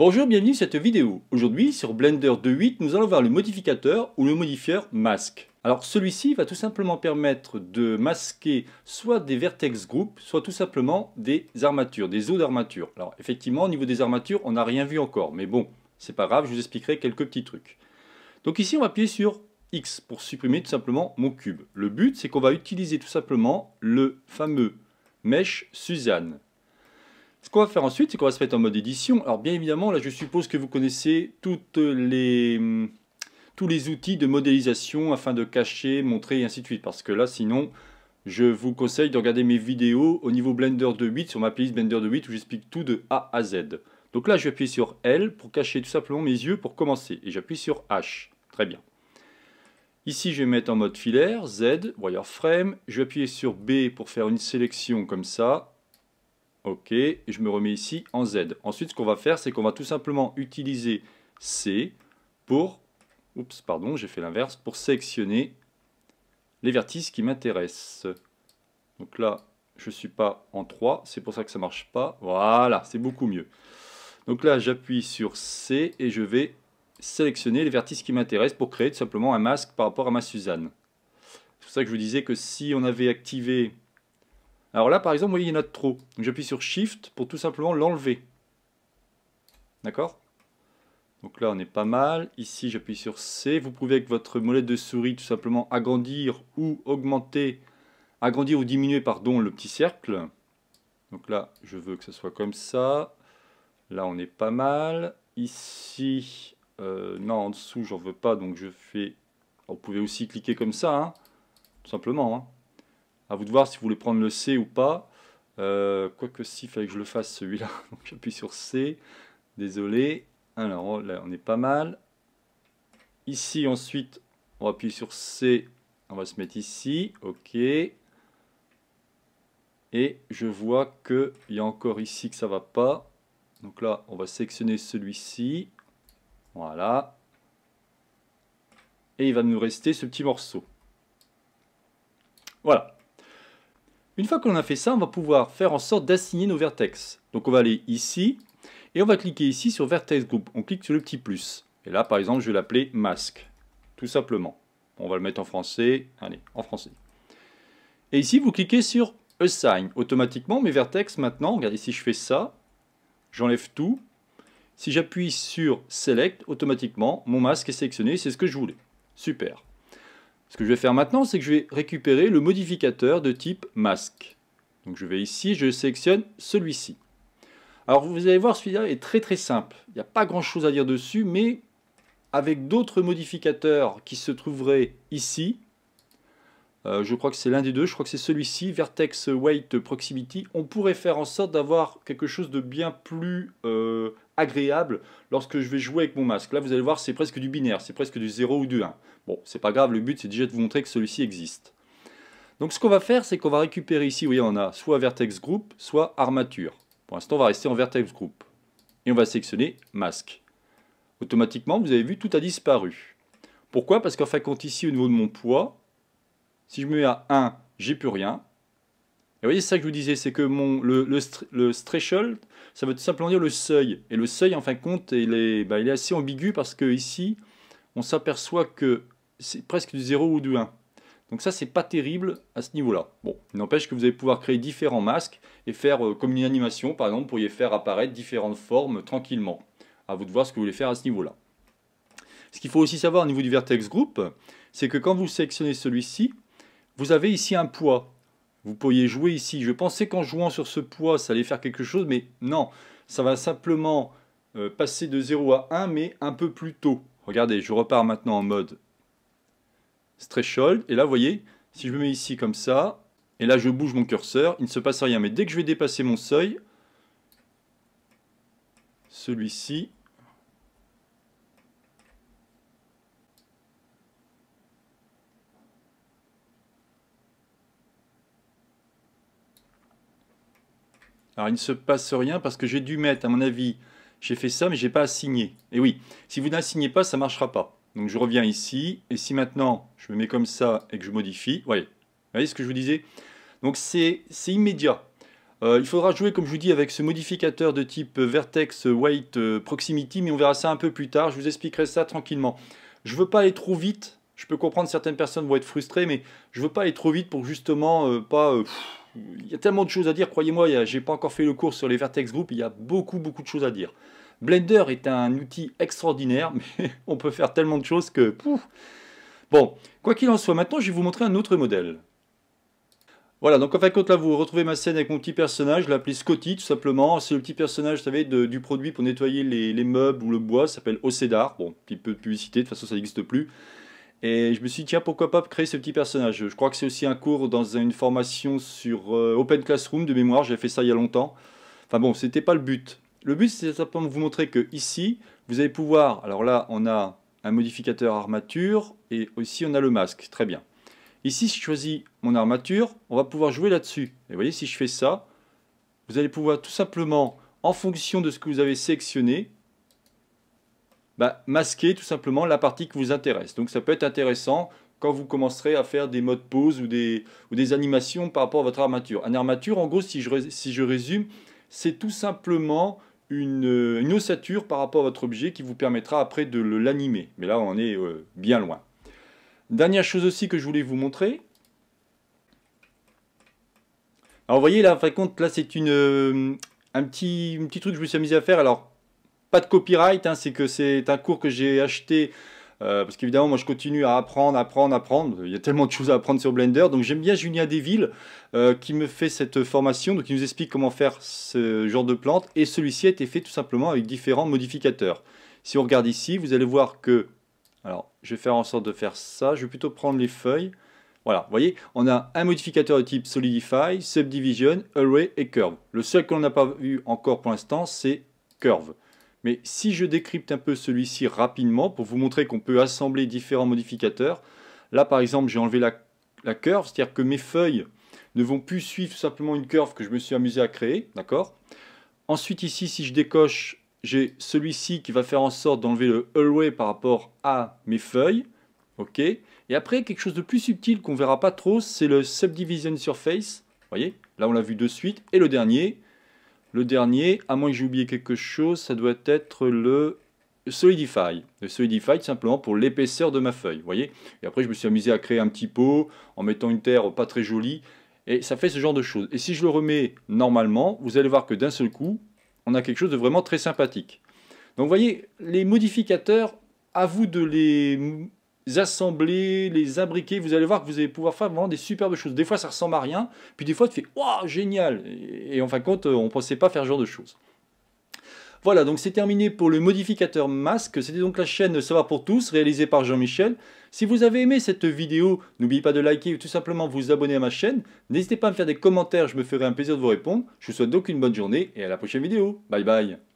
Bonjour, bienvenue dans cette vidéo. Aujourd'hui, sur Blender 2.8, nous allons voir le modificateur ou le modifieur masque. Alors celui-ci va tout simplement permettre de masquer soit des vertex groupes, soit tout simplement des armatures, des os d'armature. Alors effectivement, au niveau des armatures, on n'a rien vu encore, mais bon, c'est pas grave, je vous expliquerai quelques petits trucs. Donc ici, on va appuyer sur X pour supprimer tout simplement mon cube. Le but, c'est qu'on va utiliser tout simplement le fameux mesh Suzanne. Ce qu'on va faire ensuite, c'est qu'on va se mettre en mode édition. Alors bien évidemment, là je suppose que vous connaissez toutes les, hmm, tous les outils de modélisation afin de cacher, montrer et ainsi de suite. Parce que là sinon, je vous conseille de regarder mes vidéos au niveau Blender 2.8, sur ma playlist Blender 2.8, où j'explique tout de A à Z. Donc là je vais appuyer sur L pour cacher tout simplement mes yeux pour commencer. Et j'appuie sur H. Très bien. Ici, je vais mettre en mode filaire, Z, wireframe. Je vais appuyer sur B pour faire une sélection comme ça. OK, je me remets ici en Z. Ensuite, ce qu'on va faire, c'est qu'on va tout simplement utiliser C pour... Oups, pardon, j'ai fait l'inverse. Pour sélectionner les vertices qui m'intéressent. Donc là, je ne suis pas en 3, c'est pour ça que ça ne marche pas. Voilà, c'est beaucoup mieux. Donc là, j'appuie sur C et je vais sélectionner les vertices qui m'intéressent pour créer tout simplement un masque par rapport à ma Suzanne. C'est pour ça que je vous disais que si on avait activé alors là, par exemple, vous voyez, il y en a trop. Donc j'appuie sur Shift pour tout simplement l'enlever. D'accord Donc là, on est pas mal. Ici, j'appuie sur C. Vous pouvez avec votre molette de souris tout simplement agrandir ou augmenter, agrandir ou diminuer, pardon, le petit cercle. Donc là, je veux que ce soit comme ça. Là, on est pas mal. Ici, euh, non, en dessous, j'en veux pas, donc je fais... vous pouvez aussi cliquer comme ça, hein, tout simplement. Hein. À vous de voir si vous voulez prendre le C ou pas. Euh, quoique si, il fallait que je le fasse celui-là. Donc j'appuie sur C. Désolé. Alors oh, là, on est pas mal. Ici, ensuite, on va appuyer sur C. On va se mettre ici. OK. Et je vois qu'il y a encore ici que ça va pas. Donc là, on va sélectionner celui-ci. Voilà. Et il va nous rester ce petit morceau. Voilà. Une fois que l'on a fait ça, on va pouvoir faire en sorte d'assigner nos vertex. Donc on va aller ici, et on va cliquer ici sur Vertex Group. On clique sur le petit plus. Et là, par exemple, je vais l'appeler masque, tout simplement. On va le mettre en français. Allez, en français. Et ici, vous cliquez sur Assign. Automatiquement, mes vertex, maintenant, regardez, si je fais ça, j'enlève tout. Si j'appuie sur Select, automatiquement, mon masque est sélectionné. C'est ce que je voulais. Super. Ce que je vais faire maintenant, c'est que je vais récupérer le modificateur de type masque. Donc je vais ici, je sélectionne celui-ci. Alors vous allez voir, celui-là est très très simple. Il n'y a pas grand-chose à dire dessus, mais avec d'autres modificateurs qui se trouveraient ici, euh, je crois que c'est l'un des deux, je crois que c'est celui-ci, Vertex Weight Proximity, on pourrait faire en sorte d'avoir quelque chose de bien plus euh, agréable lorsque je vais jouer avec mon masque. Là, vous allez voir, c'est presque du binaire, c'est presque du 0 ou du 1. Bon, c'est pas grave, le but c'est déjà de vous montrer que celui-ci existe. Donc ce qu'on va faire, c'est qu'on va récupérer ici, vous voyez, on a soit vertex group, soit armature. Pour l'instant, on va rester en vertex group. Et on va sélectionner masque. Automatiquement, vous avez vu, tout a disparu. Pourquoi Parce qu'en fin de compte, ici, au niveau de mon poids, si je mets à 1, j'ai plus rien. Et vous voyez, c'est ça que je vous disais, c'est que mon, le, le, ça veut tout simplement dire le seuil. Et le seuil, en fin de compte, il est, bah, il est assez ambigu parce que ici, on s'aperçoit que c'est presque du 0 ou du 1. Donc ça, c'est pas terrible à ce niveau-là. Bon, il n'empêche que vous allez pouvoir créer différents masques et faire, euh, comme une animation par exemple, vous pourriez faire apparaître différentes formes tranquillement. À vous de voir ce que vous voulez faire à ce niveau-là. Ce qu'il faut aussi savoir au niveau du vertex group, c'est que quand vous sélectionnez celui-ci, vous avez ici un poids. Vous pourriez jouer ici. Je pensais qu'en jouant sur ce poids, ça allait faire quelque chose, mais non. Ça va simplement euh, passer de 0 à 1, mais un peu plus tôt. Regardez, je repars maintenant en mode threshold. Et là, vous voyez, si je me mets ici comme ça, et là, je bouge mon curseur, il ne se passe rien. Mais dès que je vais dépasser mon seuil, celui-ci, Alors il ne se passe rien parce que j'ai dû mettre, à mon avis, j'ai fait ça, mais j'ai pas assigné. Et oui, si vous n'assignez pas, ça ne marchera pas. Donc je reviens ici, et si maintenant je me mets comme ça et que je modifie, voyez, voyez ce que je vous disais Donc c'est immédiat. Euh, il faudra jouer, comme je vous dis, avec ce modificateur de type vertex weight euh, proximity, mais on verra ça un peu plus tard, je vous expliquerai ça tranquillement. Je ne veux pas aller trop vite, je peux comprendre certaines personnes vont être frustrées, mais je ne veux pas aller trop vite pour justement euh, pas... il y a tellement de choses à dire, croyez-moi, j'ai pas encore fait le cours sur les vertex group, il y a beaucoup beaucoup de choses à dire. Blender est un outil extraordinaire, mais on peut faire tellement de choses que... Pouf bon, quoi qu'il en soit, maintenant je vais vous montrer un autre modèle. Voilà, donc en fin de compte, là, vous retrouvez ma scène avec mon petit personnage, je l'ai Scotty, tout simplement. C'est le petit personnage, vous savez, du produit pour nettoyer les, meubles ou le bois, ça s'appelle Océdar. Bon, petit peu de publicité, de toute façon, ça n'existe plus. Et je me suis dit, tiens, pourquoi pas créer ce petit personnage Je crois que c'est aussi un cours dans une formation sur euh, Open Classroom de mémoire, j'avais fait ça il y a longtemps. Enfin bon, c'était pas le but. Le but, c'est simplement de vous montrer que ici, vous allez pouvoir, alors là, on a un modificateur armature et aussi on a le masque, très bien. Ici, si je choisis mon armature, on va pouvoir jouer là-dessus. Et vous voyez, si je fais ça, vous allez pouvoir tout simplement, en fonction de ce que vous avez sélectionné, bah, masquer tout simplement la partie qui vous intéresse. Donc ça peut être intéressant quand vous commencerez à faire des modes pause ou des, animations par rapport à votre armature. Une armature, en gros, si je résume, c'est tout simplement euh, une, ossature par rapport à votre objet qui vous permettra après de l'animer. Mais là, on est euh, bien loin. Dernière chose aussi que je voulais vous montrer. Alors, vous voyez, là, par contre, là, c'est une, euh, un, petit, petit truc que je me suis amusé à faire. Alors, pas de copyright, hein, c'est que c'est un cours que j'ai acheté euh, parce qu'évidemment, moi, je continue à apprendre, apprendre, apprendre. Il y a tellement de choses à apprendre sur Blender. Donc, j'aime bien Julia Deville euh, qui me fait cette formation. Donc, il nous explique comment faire ce genre de plante. Et celui-ci a été fait tout simplement avec différents modificateurs. Si on regarde ici, vous allez voir que... Alors, je vais faire en sorte de faire ça. Je vais plutôt prendre les feuilles. Voilà, vous voyez, on a un modificateur de type Solidify, Subdivision, Array et Curve. Le seul qu'on n'a pas vu encore pour l'instant, c'est Curve. Mais si je décrypte un peu celui-ci rapidement pour vous montrer qu'on peut assembler différents modificateurs, là par exemple j'ai enlevé la, curve, c'est-à-dire que mes feuilles ne vont plus suivre simplement une curve que je me suis amusé à créer, d'accord Ensuite ici, si je décoche, j'ai celui-ci qui va faire en sorte d'enlever le hallway par rapport à mes feuilles, ok Et après, quelque chose de plus subtil qu'on ne verra pas trop, c'est le subdivision surface, Vous voyez Là, on l'a vu de suite. Et le dernier, le dernier, à moins que j'ai oublié quelque chose, ça doit être le Solidify. Le Solidify simplement pour l'épaisseur de ma feuille, vous voyez Et après je me suis amusé à créer un petit pot en mettant une terre pas très jolie. Et ça fait ce genre de choses. Et si je le remets normalement, vous allez voir que d'un seul coup, on a quelque chose de vraiment très sympathique. Donc vous voyez, les modificateurs, à vous de les assembler, les imbriquer. Vous allez voir que vous allez pouvoir faire vraiment des superbes choses. Des fois, ça ressemble à rien, puis des fois, tu fais waouh, génial et, en fin de compte, on ne pensait pas faire ce genre de choses. Voilà, donc c'est terminé pour le modificateur masque. C'était donc la chaîne Ça va pour tous, réalisée par Jean-Michel. Si vous avez aimé cette vidéo, n'oubliez pas de liker ou tout simplement vous abonner à ma chaîne. N'hésitez pas à me faire des commentaires, je me ferai un plaisir de vous répondre. Je vous souhaite donc une bonne journée et à la prochaine vidéo. Bye bye